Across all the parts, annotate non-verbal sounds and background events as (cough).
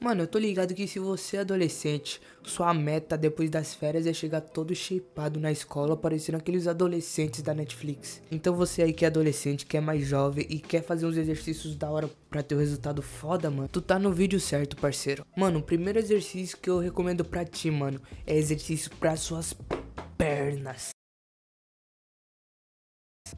Mano, eu tô ligado que se você é adolescente, sua meta depois das férias é chegar todo shapeado na escola, parecendo aqueles adolescentes da Netflix. Então você aí que é adolescente, que é mais jovem e quer fazer uns exercícios da hora pra ter um resultado foda, mano, tu tá no vídeo certo, parceiro. Mano, o primeiro exercício que eu recomendo pra ti, mano, é exercício pra suas pernas.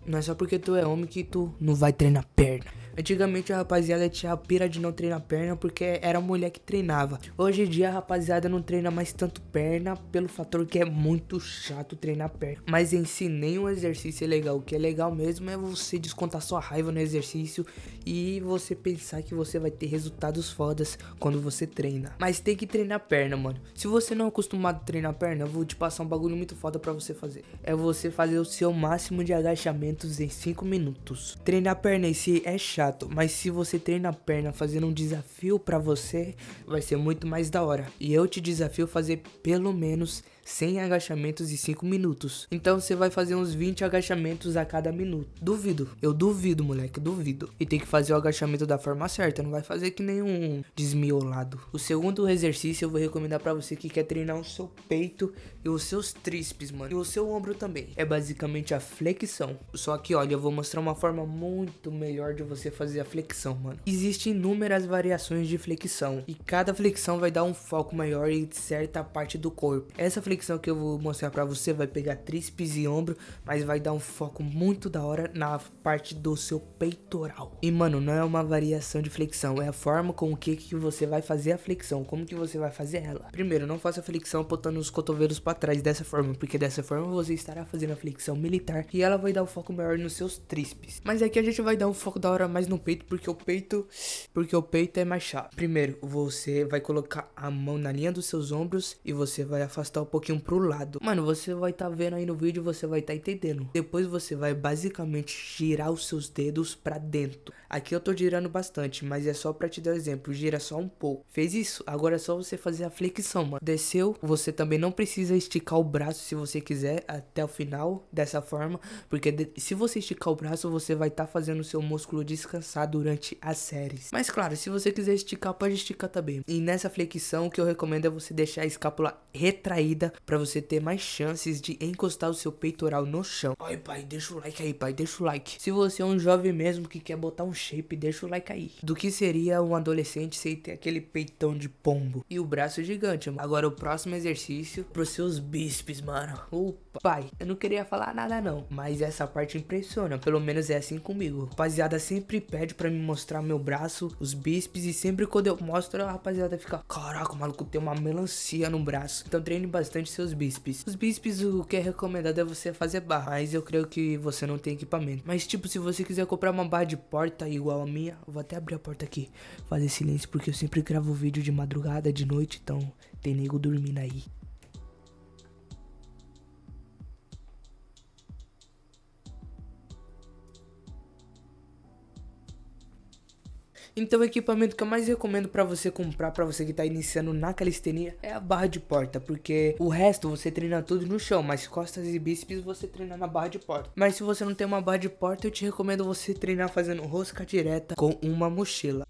Não é só porque tu é homem que tu não vai treinar perna. Antigamente a rapaziada tinha a pira de não treinar perna porque era mulher que treinava. Hoje em dia a rapaziada não treina mais tanto perna pelo fator que é muito chato treinar perna. Mas em si nenhum exercício é legal. O que é legal mesmo é você descontar sua raiva no exercício e você pensar que você vai ter resultados fodas quando você treina. Mas tem que treinar perna, mano. Se você não é acostumado a treinar perna, eu vou te passar um bagulho muito foda para você fazer. É você fazer o seu máximo de agachamento movimentos em 5 minutos. Treinar perna em si é chato, mas se você treinar perna fazendo um desafio para você, vai ser muito mais da hora. E eu te desafio a fazer pelo menos 100 agachamentos em 5 minutos. Então você vai fazer uns 20 agachamentos a cada minuto. Duvido. Eu duvido, moleque, duvido. E tem que fazer o agachamento da forma certa, não vai fazer que nenhum desmiolado. O segundo exercício eu vou recomendar para você que quer treinar o seu peito e os seus tríceps, mano, e o seu ombro também. É basicamente a flexão. Só que, olha, eu vou mostrar uma forma muito melhor de você fazer a flexão, mano. Existem inúmeras variações de flexão e cada flexão vai dar um foco maior em certa parte do corpo. Essa flexão que eu vou mostrar para você vai pegar tríceps e ombro, mas vai dar um foco muito da hora na parte do seu peitoral. E mano, não é uma variação de flexão, é a forma com que, que você vai fazer a flexão, como que você vai fazer ela. Primeiro, não faça flexão botando os cotovelos para trás dessa forma, porque dessa forma você estará fazendo a flexão militar e ela vai dar um foco maior nos seus tríceps. Mas aqui a gente vai dar um foco da hora mais no peito, porque o peito, porque o peito é mais chato. Primeiro, você vai colocar a mão na linha dos seus ombros e você vai afastar um pouquinho pouquinho pro lado. Mano, você vai tá vendo aí no vídeo, você vai tá entendendo. Depois você vai basicamente girar os seus dedos pra dentro. Aqui eu tô girando bastante, mas é só pra te dar um exemplo, gira só um pouco. Fez isso, agora é só você fazer a flexão, mano. Desceu, você também não precisa esticar o braço se você quiser até o final dessa forma, porque se você esticar o braço, você vai estar tá fazendo o seu músculo descansar durante as séries. Mas claro, se você quiser esticar, pode esticar também. E nessa flexão, o que eu recomendo é você deixar a escápula retraída para você ter mais chances de encostar o seu peitoral no chão. Ai, pai, deixa o like aí, pai, deixa o like. Se você é um jovem mesmo que quer botar um shape, deixa o like aí. Do que seria um adolescente sem ter aquele peitão de pombo e o braço gigante, mano. Agora o próximo exercício pros seus bíceps, mano. Opa, pai, eu não queria falar nada não, mas essa parte impressiona, pelo menos é assim comigo. Rapaziada sempre pede para me mostrar meu braço, os bíceps e sempre quando eu mostro, a rapaziada fica, caraca, o maluco tem uma melancia no braço. Então treine bastante bastante seus bíceps. Os bíceps, o que é recomendado é você fazer barra, mas eu creio que você não tem equipamento. Mas tipo, se você quiser comprar uma barra de porta igual a minha, vou até abrir a porta aqui, fazer silêncio, porque eu sempre gravo vídeo de madrugada, de noite, então tem nego dormindo aí. Então, o equipamento que eu mais recomendo para você comprar, para você que tá iniciando na calistenia, é a barra de porta, porque o resto você treina tudo no chão, mas costas e bíceps você treina na barra de porta. Mas se você não tem uma barra de porta, eu te recomendo você treinar fazendo rosca direta com uma mochila.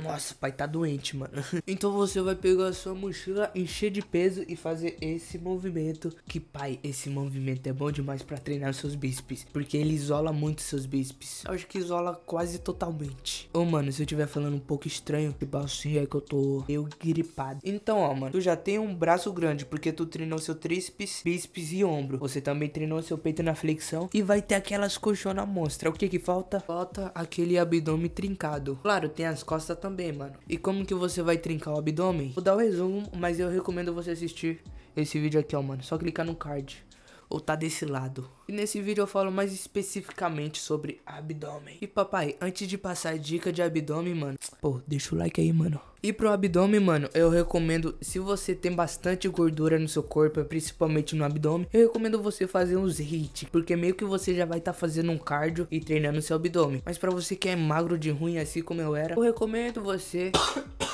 Nossa, pai tá doente, mano. (laughs) Então você vai pegar a sua mochila, encher de peso e fazer esse movimento. Que pai, esse movimento é bom demais para treinar seus bíceps, porque ele isola muito seus bíceps. Eu acho que isola quase totalmente. Ô, oh, mano, se eu tiver falando um pouco estranho, tipo assim é que eu tô meio gripado. Então, ó, mano, tu já tem um braço grande, porque tu treinou seu tríceps, bíceps e ombro. Você também treinou seu peito na flexão e vai ter aquelas colchonas monstra. O que que falta? Falta aquele abdômen trincado. Claro, tem as costas também, mano. E como que você vai trincar o abdômen? Vou dar o um resumo, mas eu recomendo você assistir esse vídeo aqui, ó, mano. Só clicar no card ou tá desse lado. E nesse vídeo eu falo mais especificamente sobre abdômen. E papai, antes de passar a dica de abdômen, mano, pô, deixa o like aí, mano. E pro abdômen, mano, eu recomendo, se você tem bastante gordura no seu corpo, principalmente no abdômen, eu recomendo você fazer uns HIIT, porque meio que você já vai estar tá fazendo um cardio e treinando seu abdômen. Mas para você que é magro de ruim, assim como eu era, eu recomendo você (coughs)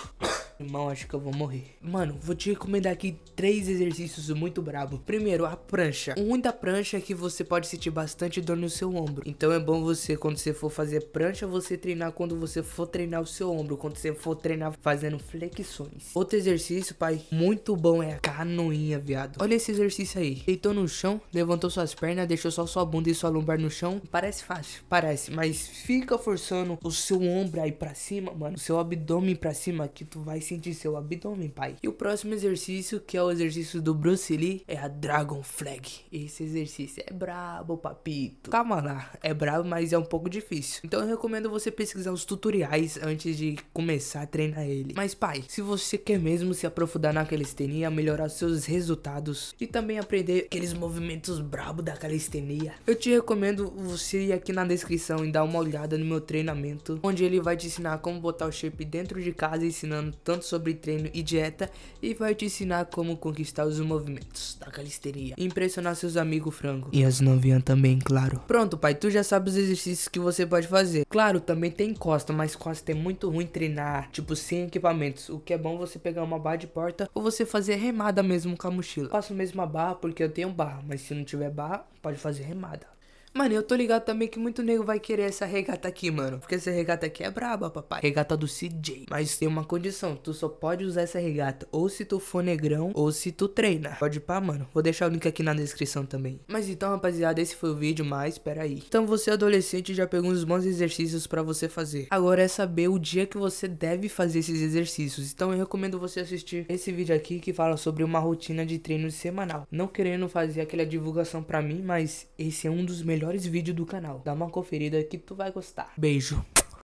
Irmão, acho que eu vou morrer. Mano, vou te recomendar aqui três exercícios muito brabo. Primeiro, a prancha. O ruim da prancha é que você pode sentir bastante dor no seu ombro. Então é bom você, quando você for fazer prancha, você treinar quando você for treinar o seu ombro. Quando você for treinar fazendo flexões. Outro exercício, pai, muito bom é a canoinha, viado. Olha esse exercício aí. Deitou no chão, levantou suas pernas, deixou só sua bunda e sua lombar no chão. Parece fácil, parece. Mas fica forçando o seu ombro aí pra cima, mano. O seu abdômen pra cima que tu vai sentir seu abdômen, pai. E o próximo exercício, que é o exercício do Bruce Lee, é a Dragon Flag. Esse exercício é brabo, papito. Calma lá, é brabo, mas é um pouco difícil. Então eu recomendo você pesquisar os tutoriais antes de começar a treinar ele. Mas pai, se você quer mesmo se aprofundar na calistenia, melhorar seus resultados e também aprender aqueles movimentos brabo da calistenia, eu te recomendo você ir aqui na descrição e dar uma olhada no meu treinamento, onde ele vai te ensinar como botar o shape dentro de casa, ensinando tanto sobre treino e dieta e vai te ensinar como conquistar os movimentos da e impressionar seus amigos frango e as novinhas também, claro. Pronto, pai, tu já sabe os exercícios que você pode fazer. Claro, também tem costa, mas costa é muito ruim treinar, tipo sem equipamentos. O que é bom é você pegar uma barra de porta ou você fazer remada mesmo com a mochila. faço mesmo a barra porque eu tenho barra, mas se não tiver barra, pode fazer remada. Mano, eu tô ligado também que muito nego vai querer essa regata aqui, mano. Porque essa regata aqui é braba, papai. Regata do CJ. Mas tem uma condição, tu só pode usar essa regata ou se tu for negrão ou se tu treina. Pode pá, mano. Vou deixar o link aqui na descrição também. Mas então, rapaziada, esse foi o vídeo, mas peraí. Então você adolescente já pegou uns bons exercícios pra você fazer. Agora é saber o dia que você deve fazer esses exercícios. Então eu recomendo você assistir esse vídeo aqui que fala sobre uma rotina de treino semanal. Não querendo fazer aquela divulgação pra mim, mas esse é um dos melhores melhores vídeos do canal. Dá uma conferida que tu vai gostar. Beijo.